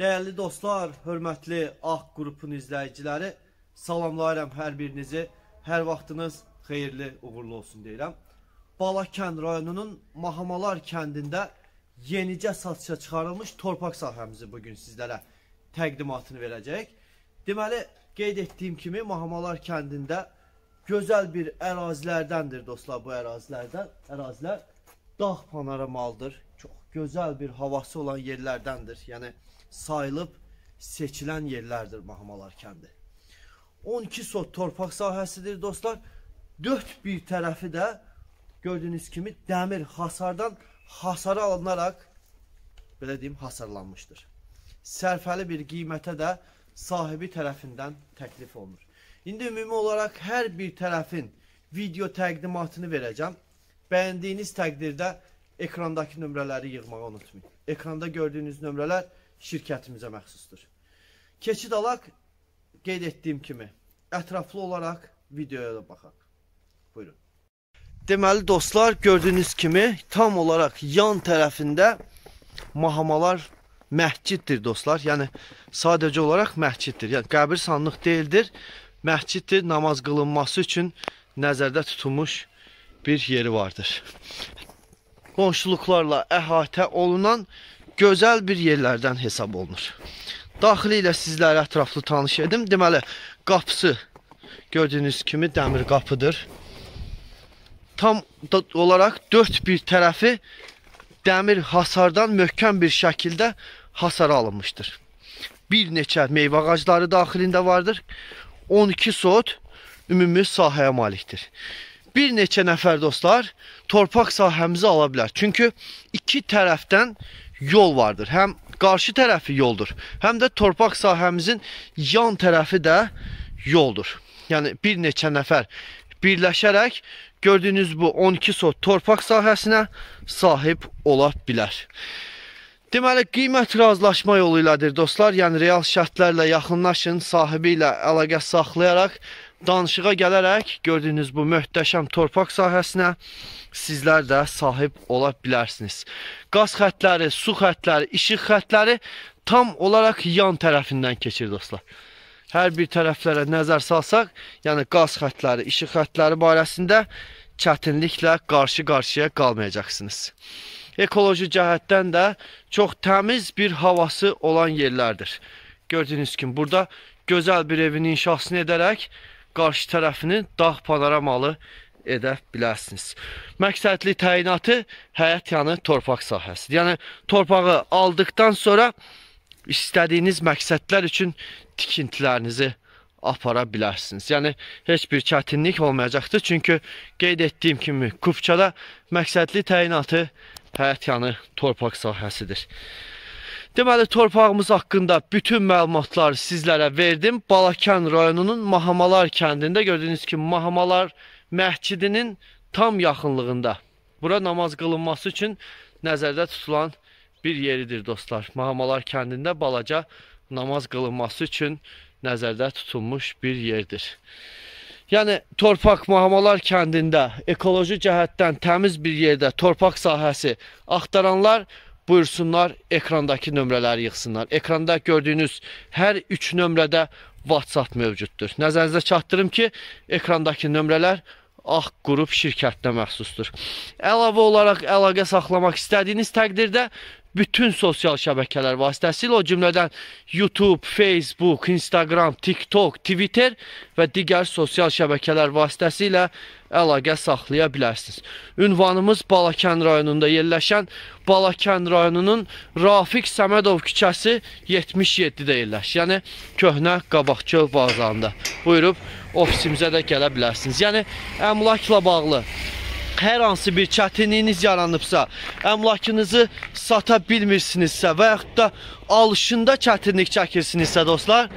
Dəyərli dostlar, hörmətli AX qrupun izləyiciləri, salamlayıram hər birinizi. Hər vaxtınız xeyirli, uğurlu olsun deyirəm. Balakənd rayonunun Mahamalar kəndində yenicə satışa çıxarılmış torpaq sahəmizi bugün sizlərə təqdimatını verəcək. Deməli, qeyd etdiyim kimi Mahamalar kəndində gözəl bir ərazilərdəndir dostlar bu ərazilərdən. Ərazilər dağ panoramalıdır. Çox gözəl bir havası olan yerlərdəndir. Yəni, sayılıb seçilən yerlərdir Mahmalar kəndi. 12 sot torpaq sahəsidir dostlar. Dörd bir tərəfi də gördüyünüz kimi dəmir hasardan hasara alınaraq belə deyim hasarlanmışdır. Sərfəli bir qiymətə də sahibi tərəfindən təklif olunur. İndi ümumi olaraq hər bir tərəfin video təqdimatını verəcəm. Bəyəndiyiniz təqdirdə ekrandakı nömrələri yığmağı unutmayın. Ekranda gördüyünüz nömrələr 0212 şirkətimizə məxsusdur. Keçid alaq, qeyd etdiyim kimi, ətraflı olaraq videoya da baxaq. Buyurun. Deməli dostlar, gördüyünüz kimi tam olaraq yan tərəfində mahamalar məhciddir dostlar. Yəni sadəcə olaraq məhciddir. Yəni qəbir sanlıq deyildir. Məhciddir, namaz qılınması üçün nəzərdə tutulmuş bir yeri vardır. Qonşuluqlarla əhatə olunan gözəl bir yerlərdən hesab olunur. Daxili ilə sizlərə ətraflı tanış edim. Deməli, qapısı gördüyünüz kimi dəmir qapıdır. Tam olaraq dörd bir tərəfi dəmir hasardan möhkəm bir şəkildə hasar alınmışdır. Bir neçə meyvə ağacları daxilində vardır. 12 sot ümumi sahəyə malikdir bir neçə nəfər dostlar torpaq sahəmizi ala bilər. Çünki iki tərəfdən yol vardır. Həm qarşı tərəfi yoldur, həm də torpaq sahəmizin yan tərəfi də yoldur. Yəni bir neçə nəfər birləşərək gördüyünüz bu 12 sot torpaq sahəsinə sahib ola bilər. Deməli, qiymət razılaşma yolu ilədir dostlar. Yəni real şərtlərlə yaxınlaşın, sahibi ilə əlaqə saxlayaraq danışığa gələrək gördüyünüz bu möhtəşəm torpaq sahəsinə sizlər də sahib ola bilərsiniz. Qaz xətləri, su xətləri, işıq xətləri tam olaraq yan tərəfindən keçir dostlar. Hər bir tərəflərə nəzər salsaq, yəni qaz xətləri, işıq xətləri barəsində çətinliklə qarşı-qarşıya qalmayacaqsınız. Ekoloji cəhətdən də çox təmiz bir havası olan yerlərdir. Gördüyünüz kimi burada gözəl bir evin inşasını edərək qarşı tərəfini dağ panoramalı edə bilərsiniz. Məqsədli təyinatı həyət yanı torpaq sahəsidir. Yəni torpağı aldıqdan sonra istədiyiniz məqsədlər üçün tikintilərinizi apara bilərsiniz. Yəni heç bir çətinlik olmayacaqdır. Çünki qeyd etdiyim kimi Kupçada məqsədli təyinatı həyət yanı torpaq sahəsidir. Deməli torpağımız haqqında bütün məlumatları sizlərə verdim. Balakən rayonunun Mahamalar kəndində gördüyünüz kimi Mahamalar məscidinin tam yaxınlığında. Bura namaz qılınması üçün nəzərdə tutulan bir yeridir dostlar. Mahamalar kəndində balaca namaz qılınması üçün nəzərdə tutulmuş bir yerdir. Yəni torpaq Mahamalar kəndində ekoloji cəhətdən təmiz bir yerdə torpaq sahəsi axtaranlar buyursunlar, ekrandakı nömrələri yığsınlar. Ekranda gördüyünüz hər üç nömrədə WhatsApp mövcuddur. Nəzərinizə çatdırım ki, ekrandakı nömrələr Ağ qrup şirkətinə məxsusdur. Əlavə olaraq əlaqə saxlamaq istədiyiniz təqdirdə bütün sosial şəbəkələr vasitəsilə, o cümlədən YouTube, Facebook, Instagram, TikTok, Twitter və digər sosial şəbəkələr vasitəsilə əlaqə saxlaya bilərsiniz. Ünvanımız Balakən rayonunda yerləşən Balakən rayonunun Rafiq Səmədov küçəsi 77-də yerləşir. Yəni Köhnə Qabaqçıl bazarında. Buyurub ofisimizə də gələ bilərsiniz. Yəni əmlakla bağlı hər hansı bir çətinliyiniz yaranıbsa, əmlakınızı sata bilmirsinizsə və yaxud da alışında çətinlik çəkirsinizsə dostlar,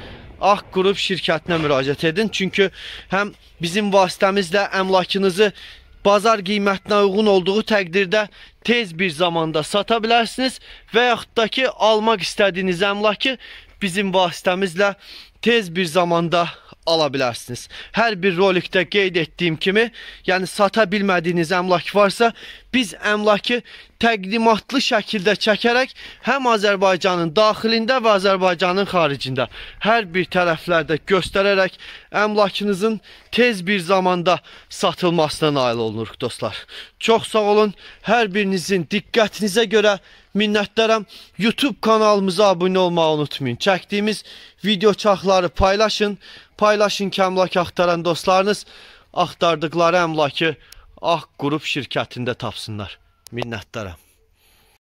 Ağ Qrup şirkətinə müraciət edin. Çünki həm bizim vasitəmizlə əmlakınızı bazar qiymətinə uyğun olduğu təqdirdə tez bir zamanda sata bilərsiniz və yaxud da ki, almaq istədiyiniz əmlakı bizim vasitəmizlə tez bir zamanda ala bilərsiniz. Hər bir rolikdə qeyd etdiyim kimi, yəni sata bilmədiyiniz əmlak varsa, biz əmlakı təqdimatlı şəkildə çəkərək həm Azərbaycanın daxilində və Azərbaycanın xaricində hər bir tərəflərdə göstərərək əmlakınızın tez bir zamanda satılmasına nail olunuruq dostlar. Çox sağ olun. Hər birinizin diqqətinizə görə minnətdaram. YouTube kanalımıza abunə olmağı unutmayın. Çəkdiyimiz video çaxları paylaşın. Paylaşın ki, əmlak axtaran dostlarınız axtardıqları əmlakı Ağ Qrup şirkətində tapsınlar. Minnətdaram.